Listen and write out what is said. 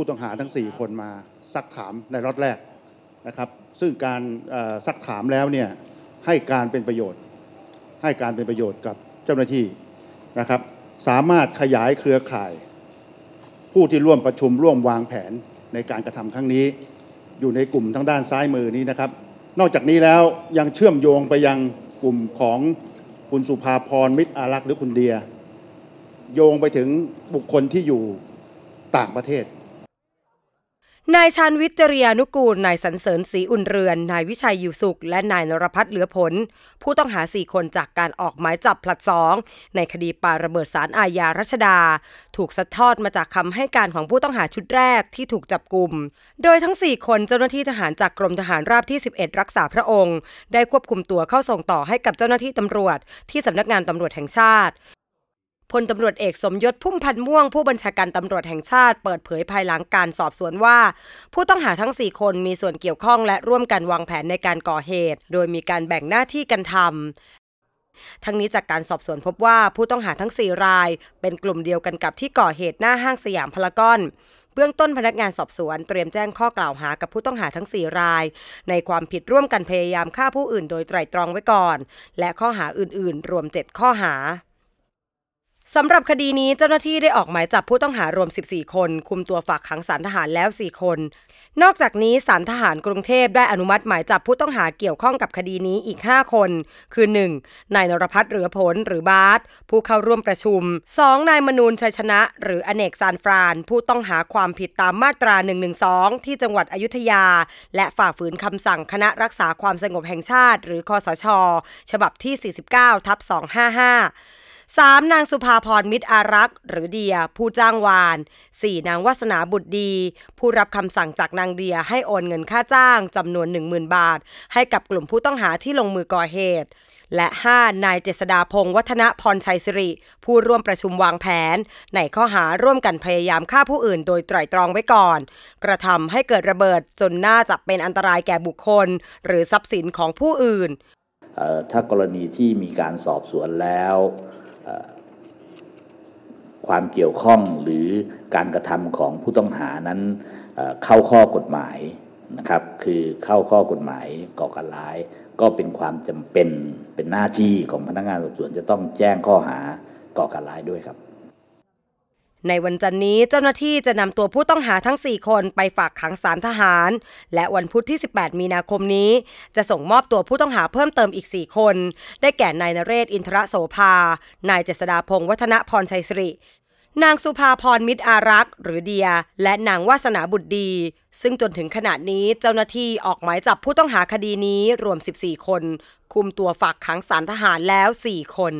ผู้ต้องหาทั้ง 4 คนมาซักถามในรอดแรกนะครับซึ่งการซักถามแล้วเนี่ยให้การเป็นประโยชน์ ให้การเป็นประโยชน์กับเจ้าหน้าที่นะครับ สามารถขยายเครือข่าย ผู้ที่ร่วมประชุมร่วมวางแผนในการกระทำครั้งนี้อยู่ในกลุ่มทางด้านซ้ายมือนี้นะครับ นอกจากนี้แล้วยังเชื่อมโยงไปยังกลุ่มของคุณสุภาพรมิตรอารักษ์หรือคุณเดีย โยงไปถึงบุคคลที่อยู่ต่างประเทศนายชานวิทยจริยานุกูล นายสันเสริญศรีอุ่นเรือน นายวิชัยอยู่สุขและนายนรพัฒน์เหลือผล ผู้ต้องหา 4 คนจากการออกหมายจับผลัดสอง ในคดีปาระเบิดสารอาญารัชดา ถูกสัดทอดมาจากคำให้การของผู้ต้องหาชุดแรกที่ถูกจับกลุ่ม โดยทั้ง 4 คนเจ้าหน้าที่ทหารจากกรมทหารราบที่ 11 รักษาพระองค์ ได้ควบคุมตัวเข้าส่งต่อให้กับเจ้าหน้าที่ตำรวจ ที่สำนักงานตำรวจแห่งชาติพลตำรวจเอกสมยศ พุ่มพันธ์ม่วง ผู้บัญชาการตำรวจแห่งชาติ เปิดเผยภายหลังการสอบสวนว่า ผู้ต้องหาทั้ง 4 คนมีส่วนเกี่ยวข้องและร่วมกันวางแผนในการก่อเหตุ โดยมีการแบ่งหน้าที่กันทำ ทั้งนี้จากการสอบสวนพบว่าผู้ต้องหาทั้ง 4 ราย เป็นกลุ่มเดียวกันกับที่ก่อเหตุหน้าห้างสยามพารากอน เบื้องต้นพนักงานสอบสวน เตรียมแจ้งข้อกล่าวหากับผู้ต้องหาทั้ง4รายในความผิดร่วมกันพยายามฆ่าผู้อื่น โดยไตร่ตรองไว้ก่อน และข้อหาอื่น ๆ รวม7ข้อหาสำหรับคดีนี้เจ้าหน้าที่ได้ออกหมายจับผู้ต้องหารวม 14 คนคุมตัวฝากขังสารทหารแล้ว 4 คน นอกจากนี้สารทหารกรุงเทพได้อนุมัติหมายจับผู้ต้องหาเกี่ยวข้องกับคดีนี้อีก 5 คน คือ 1. นายนรพัฒน์เหลือผลหรือบาสผู้เข้าร่วมประชุม 2. นายมนูนชัยชนะ หรืออเนกซานฟราน ผู้ต้องหาความผิดตามมาตรา 112 ที่จังหวัดอยุธยา และฝ่าฝืนคำสั่งคณะรักษาความสงบแห่งชาติ หรือคอสช ฉบับที่ 49ทับ255 3. นางสุภาพรมิตรอารักษ์ หรือเดียผู้จ้างวาน 4. นางวัสนาบุตรดี ผู้รับคำสั่งจากนางเดียให้โอนเงินค่าจ้างจำนวน 10,000บาท ให้กับกลุ่มผู้ต้องหาที่ลงมือก่อเหตุ และ 5 นายเจษดาพงศ์วัฒนพรชัยสิริ ผู้ร่วมประชุมวางแผน ในข้อหาร่วมกันพยายามฆ่าผู้อื่นโดยไตร่ตรองไว้ก่อน กระทำให้เกิดระเบิดจนน่าจะเป็นอันตรายแก่บุคคล หรือทรัพย์สินของผู้อื่นถ้ากรณีที่มีการสอบสวนแล้วความเกี่ยวข้องหรือการกระทำของผู้ต้องหานั้นเข้าข้อกฎหมายนะครับ คือเข้าข้อกฎหมายก่อการร้าย ก็เป็นความจำเป็นเป็นหน้าที่ของพนักงานสอบสวนจะต้องแจ้งข้อหาก่อการร้ายด้วยครับในวันจันนี้เจ้าหน้าที่จะนำตัวผู้ต้องหาทั้ง 4 คนไปฝากขังสารทหาร และวันพุธที่ 18 มีนาคมนี้ จะส่งมอบตัวผู้ต้องหาเพิ่มเติมอีก 4 คน ได้แก่นายนเรศอินทรโสภา นายเจษดาพงศ์วัฒนพรชัยสิริ นางสุภาพรมิตรอารักษ์ หรือเดีย และนางวาสนาบุตรดี ซึ่งจนถึงขณะนี้เจ้าหน้าที่ออกหมายจับผู้ต้องหาคดีนี้รวม 14 คน คุมตัวฝากขังสารทหารแล้ว4คน